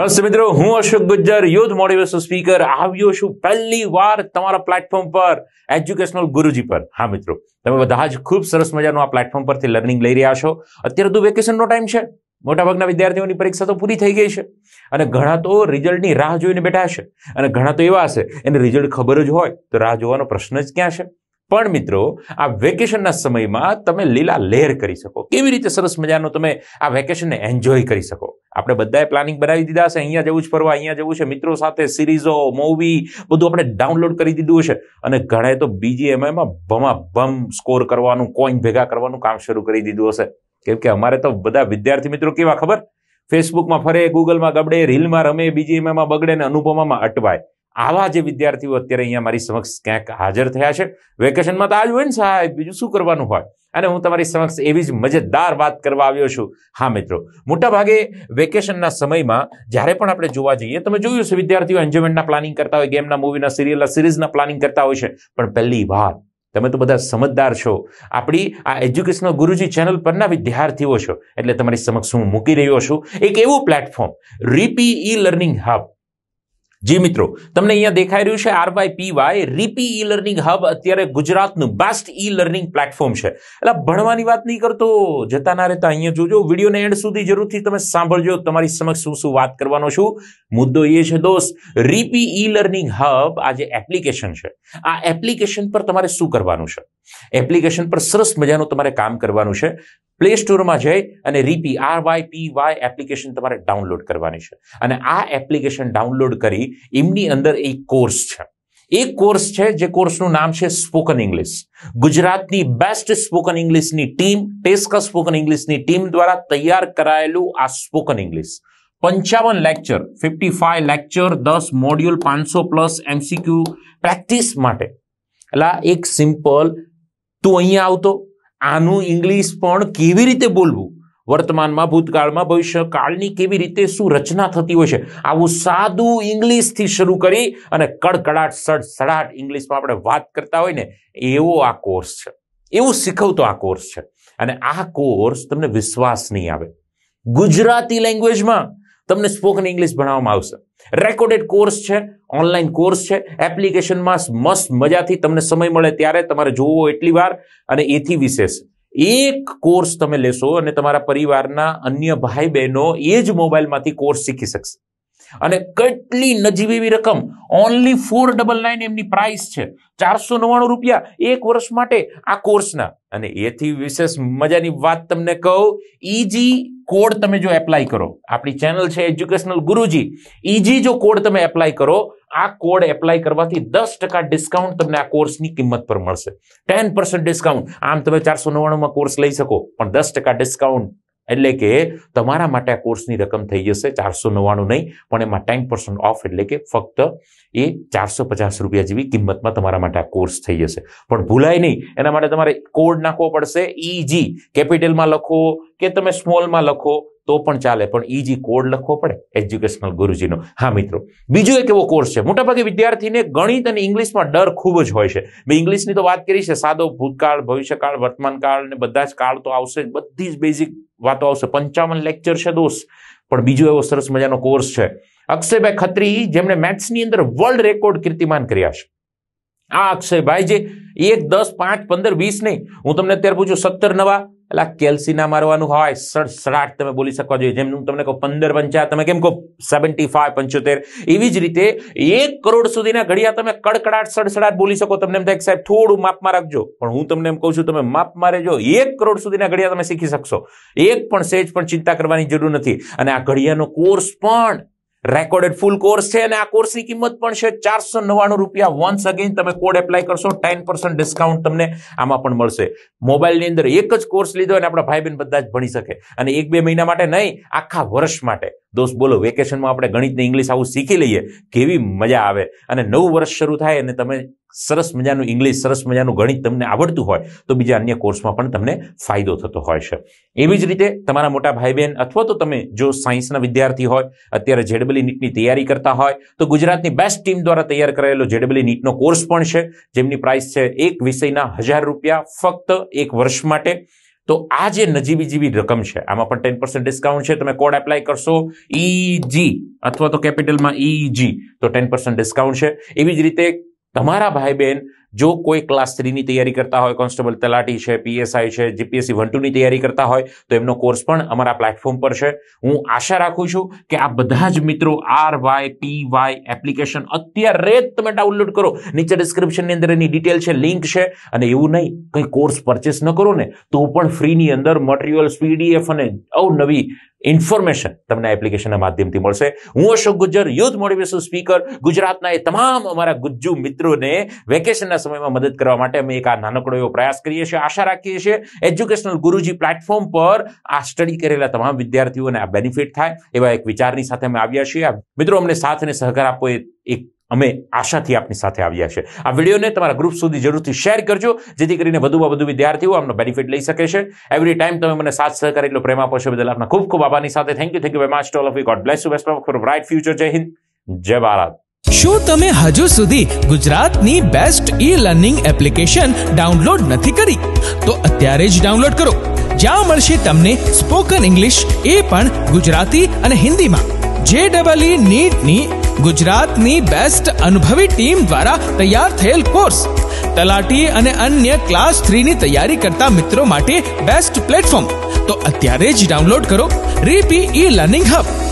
નમસ્તે મિત્રો હું Ashok Gujjar youth motivation speaker આવ્યો છું પહેલી વાર તમારા પ્લેટફોર્મ પર એજ્યુકેશનલ ગુરુજી પર હા મિત્રો તમે બધા જ ખૂબ સરસ મજાનું આ પ્લેટફોર્મ પરથી લર્નિંગ લઈ રહ્યા છો અત્યારે તો વેકેશનનો ટાઈમ છે મોટાભાગના વિદ્યાર્થીઓની પરીક્ષા તો પૂરી થઈ ગઈ છે અને ઘણા તો રિઝલ્ટની રાહ જોઈને બેઠા હશે અને ઘણા તો એવા હશે એને રિઝલ્ટ ખબર જ હોય તો રાહ જોવાનો પ્રશ્ન જ ક્યાં છે પણ મિત્રો આ વેકેશનના સમયમાં તમે લીલા લહેર કરી શકો કેવી રીતે સરસ મજાનો તમે આ વેકેશનને એન્જોય કરી શકો આપણે બધાએ પ્લાનિંગ બનાવી દીધા છે અહીંયા જવું છે ફરવા અહીંયા જવું છે મિત્રો સાથે સિરીઝો મૂવી બધું આપણે ડાઉનલોડ કરી દીધું છે અને ઘણાએ તો બીજી બીજીએમઆઈમાં ભમા ભમ સ્કોર કરવાનું કોઈન ભેગા કરવાનું કામ શરૂ કરી દીધું હશે કેમ કે અમારે તો બધા વિદ્યાર્થી મિત્રો કેવા ખબર ફેસબુકમાં ફરે ગૂગલમાં ગબડે રીલમાં રમે બીજી બીજીએમઆઈમાં બગડે અને અનુપમામાં અટવાય આવા જે વિદ્યાર્થીઓ અત્યારે અહીંયા મારી સમક્ષ ક્યાંક હાજર થયા છે વેકેશનમાં તો આ જ હોય ને સાહેબ બીજું શું કરવાનું હોય અને હું તમારી સમક્ષ એવી જ મજેદાર વાત કરવા આવ્યો છું હા મિત્રો મોટાભાગે વેકેશનના સમયમાં જ્યારે પણ આપણે જોવા જઈએ તમે જોયું છે વિદ્યાર્થીઓ એન્જોયમેન્ટના પ્લાનિંગ કરતા હોય ગેમના મૂવીના સિરિયલના સિરીઝના પ્લાનિંગ કરતા હોય છે પણ પહેલી વાર તમે તો બધા સમજદાર છો આપણી આ એજ્યુકેશનલ ગુરુજી ચેનલ પરના વિદ્યાર્થીઓ છો એટલે તમારી સમક્ષ હું મૂકી રહ્યો છું એક એવું platform Rypy e learning hub જી મિત્રો તમને અહીંયા દેખાઈ રહ્યું છે R Y by P Y Rypy e learning hub અત્યારે ગુજરાતનું બેસ્ટ ઈ લર્નિંગ પ્લેટફોર્મ છે એટલે ભણવાની વાત નહીં કરતો જતા ના રહેતા અહીંયા જોજો વિડીયોને એન્ડ સુધી જરૂરથી તમે સાંભળજો તમારી સમક્ષ શું શું વાત કરવાનો છું મુદ્દો એ છે દોસ્ત રીપી ઈ લર્નિંગ હબ આ જે એપ્લિકેશન છે આ એપ્લિકેશન પર તમારે શું કરવાનું છે એપ્લિકેશન પર સરસ મજાનું તમારે કામ કરવાનું છે પ્લે સ્ટોરમાં જઈ અને Rypy R Y P Y application તમારે ડાઉનલોડ કરવાની છે અને આ એપ્લિકેશન ડાઉનલોડ કરી એમની અંદર એક કોર્સ છે એક કોર્સ છે જે કોર્સનું નામ છે સ્પોકન ઇંગ્લિશ ગુજરાતની બેસ્ટ સ્પોકન ઇંગ્લિશની ટીમ ટેસ્ક સ્પોકન ઇંગ્લિશની ટીમ દ્વારા તૈયાર કરાયેલું આ સ્પોકન ઇંગ્લિશ પંચાવન લેક્ચર ફિફ્ટી ફાઈવ લેક્ચર દસ મોડ્યુલ પાંચસો પ્લસ એમસીક્યુ પ્રેક્ટિસ માટે એટલે એક સિમ્પલ તું અહીંયા આવતો આનું ઇંગ્લિશ પણ કેવી રીતે બોલવું વર્તમાનમાં ભૂતકાળમાં ભવિષ્યકાળની કેવી રીતે શું રચના થતી હોય છે આવું સાદું ઇંગ્લિશથી શરૂ કરી અને કડકડાટ સડ સડાટ ઇંગ્લિશમાં આપણે વાત કરતા હોય ને એવો આ કોર્સ છે એવું શીખવતો આ કોર્સ છે અને આ કોર્સ તમને વિશ્વાસ નહીં આવે ગુજરાતી લેંગ્વેજમાં તમને સ્પોકન ઇંગ્લિશ ભણાવવામાં આવશે રેકોર્ડેડ કોર્સ છે ઓનલાઈન કોર્સ છે એપ્લિકેશનમાં મસ્ત મજાથી તમને સમય મળે ત્યારે તમારે જોવો એટલી વાર અને એથી વિશેષ એક કોર્સ તમે લેશો અને તમારા પરિવારના અન્ય ભાઈ બહેનો એ જ મોબાઈલમાંથી કોર્સ શીખી શકશે અને કેટલી નજીવી રકમ ઓનલી ફોર ડબલ નાઇન એમની પ્રાઇસ છે ચારસો નવ્વાણું રૂપિયા એક વર્ષ માટે આ કોર્સના અને એથી વિશેષ મજાની વાત તમને કહું ઈજી કોડ તમે જો એપ્લાય કરો આપણી ચેનલ છે એજ્યુકેશનલ ગુરુજી ઈજી જો કોડ તમે એપ્લાય કરો આ કોડ એપ્લાય કરવાથી દસ ટકા ડિસ્કાઉન્ટ તમને આ કોર્સની કિંમત પર મળશે ટેન ડિસ્કાઉન્ટ આમ તમે ચારસો નવ્વાણુંમાં કોર્સ લઈ શકો પણ દસ ટકા ડિસ્કાઉન્ટ એટલે કે તમારા માટે આ કોર્સની રકમ થઈ જશે ચારસો નવ્વાણું નહીં પણ એમાં ટેન પર્સન્ટ ઓફ એટલે કે ફક્ત એ ચારસો પચાસ રૂપિયા જેવી કિંમતમાં તમારા માટે આ કોર્સ થઈ જશે પણ ભૂલાય નહીં એના માટે તમારે કોડ નાખવો પડશે ઈજી કેપિટલમાં લખો કે તમે સ્મોલમાં લખો તો પણ ચાલે પણ એ ઈજી કોડ લખવો પડે એજ્યુકેશનલ ગુરુજીનો હા મિત્રો બીજો એક એવો કોર્સ છે મોટાભાગે વિદ્યાર્થીને ગણિત અને ઇંગ્લિશમાં ડર ખૂબ જ હોય છે મેં ઇંગ્લિશની તો વાત કરી છે સાદો ભૂતકાળ ભવિષ્યકાળ વર્તમાનકાળ ને બધા જ કાળ તો આવશે બધી જ બેઝિક વાતો આવશે પંચાવન લેક્ચર છે દોસ્ત પણ બીજો એવો સરસ મજાનો કોર્સ છે અક્ષયભાઈ ખત્રી જેમણે મેથ્સની અંદર વર્લ્ડ રેકોર્ડ કીર્તિમાન કર્યા છે આ અક્ષયભાઈ જે એક દસ પાંચ પંદર વીસ નહીં હું તમને અત્યારે પૂછું સત્તર નવા એટલે કેલ્સીના મારવાનું હોય સડસડાટ તમે બોલી શકવા જોઈએ જેમ હું તમને કહું પંદર પંચા તમે કેમ કહો સેવન્ટી ફાઈવ પંચોતેર એવી જ રીતે એક કરોડ સુધીના ઘડિયા તમે કડકડાટ સડસડાટ બોલી શકો તમને એમ થાય સાહેબ થોડું માપમાં રાખજો પણ હું તમને એમ કહું છું તમે માપમાં રહેજો એક કરોડ સુધીના ઘડિયા તમે શીખી શકશો એક પણ સેજ પણ ચિંતા કરવાની જરૂર નથી અને આ ઘડિયાનો કોર્સ પણ રેકોર્ડેડ ફૂલ કોર્સ છે અને આ કોર્સની કિંમત પણ છે ચારસો નવ્વાણું રૂપિયા વન્સ અગેન તમે કોડ એપ્લાય કરશો ટેન પર્સન્ટ ડિસ્કાઉન્ટ તમને આમાં પણ મળશે મોબાઈલની અંદર એક જ કોર્સ લીધો અને આપણા ભાઈ બહેન બધા જ ભણી શકે અને એક બે મહિના માટે નહીં આખા વર્ષ માટે દોસ્ત બોલો વેકેશનમાં આપણે ગણિતને ઇંગ્લિશ આવું શીખી લઈએ કેવી મજા આવે અને નવું વર્ષ શરૂ થાય અને તમે સરસ મજાનું ઇંગ્લિશ સરસ મજાનું ગણિત તમને આવડતું હોય તો બીજા અન્ય કોર્સમાં પણ તમને ફાયદો થતો હોય છે એવી જ રીતે તમારા મોટા ભાઈ બહેન અથવા તો તમે જો સાયન્સના વિદ્યાર્થી હોય અત્યારે જેડબલી નીટની તૈયારી કરતા હોય તો ગુજરાતની બેસ્ટ ટીમ દ્વારા તૈયાર કરાયેલો જેડબલી નીટનો કોર્સ પણ છે જેમની પ્રાઇસ છે એક વિષયના હજાર રૂપિયા ફક્ત એક વર્ષ માટે તો આ જે નજીવી જીવી રકમ છે આમાં પણ ટેન પર્સન્ટ ડિસ્કાઉન્ટ છે તમે કોડ એપ્લાય કરશો ઈજી e અથવા તો કેપિટલમાં ઈજી e તો ટેન પર્સન્ટ ડિસ્કાઉન્ટ છે એવી જ રીતે તમારા ભાઈ બહેન જો કોઈ ક્લાસ થ્રીની તૈયારી કરતા હોય કોન્સ્ટેબલ તલાટી છે પીએસઆઈ છે જીપીએસસી વન ટુની તૈયારી કરતા હોય તો એમનો કોર્સ પણ અમારા પ્લેટફોર્મ પર છે હું આશા રાખું છું કે આ બધા જ મિત્રો R Y P Y application અત્યારે જ તમે ડાઉનલોડ કરો નીચે ડિસ્ક્રિપ્શનની અંદર એની ડિટેલ છે લિંક છે અને એવું નહીં કંઈ કોર્સ પરચેસ ન કરો ને તો પણ ફ્રીની અંદર મટીરિયલ્સ પીડીએફ અને અવનવી ઇન્ફોર્મેશન તમને એપ્લિકેશનના માધ્યમથી મળશે હું Ashok Gujjar youth motivation speaker ગુજરાતના એ તમામ અમારા ગુજ્જુ મિત્રોને વેકેશનના સમયમાં મદદ કરવા માટે અમે એક આ નાનકડો એવો પ્રયાસ કરીએ છીએ આશા રાખીએ છીએ એજ્યુકેશનલ ગુરુજી પ્લેટફોર્મ પર આ સ્ટડી કરેલા તમામ વિદ્યાર્થીઓને આ બેનિફિટ થાય એવા એક વિચારની સાથે અમે આવ્યા છીએ મિત્રો અમને સાથ અને સહકાર આપો એ એક અમે આશાથી આપની સાથે આવ્યા છે આ વિડીયોને તમારા ગ્રુપ સુધી જરૂરથી શેર કરજો જેથી કરીને વધુમાં વધુ વિદ્યાર્થીઓ આમનો બેનિફિટ લઈ શકે છે એવરી ટાઈમ તમે મને સાથ સહકાર એટલો પ્રેમ આપો છો બદલ આપના ખૂબ ખૂબ આભારની સાથે thank you thank you very much to all of you God bless you best for bright future Jai Hind Jai Bharat શું તમે હજુ સુધી ગુજરાતની best e learning application download નથી કરી તો અત્યારે જ ડાઉનલોડ કરો જ્યાં મળશે તમને સ્પોકન ઇંગ્લિશ એ પણ ગુજરાતી અને હિન્દીમાં જે ડબલ નીટની ગુજરાતની બેસ્ટ અનુભવી ટીમ દ્વારા તૈયાર થયેલ કોર્સ તલાટી અને અન્ય ક્લાસ થ્રીની તૈયારી કરતા મિત્રો માટે બેસ્ટ પ્લેટફોર્મ તો અત્યારે જ ડાઉનલોડ કરો રીપી ઈ લર્નિંગ હબ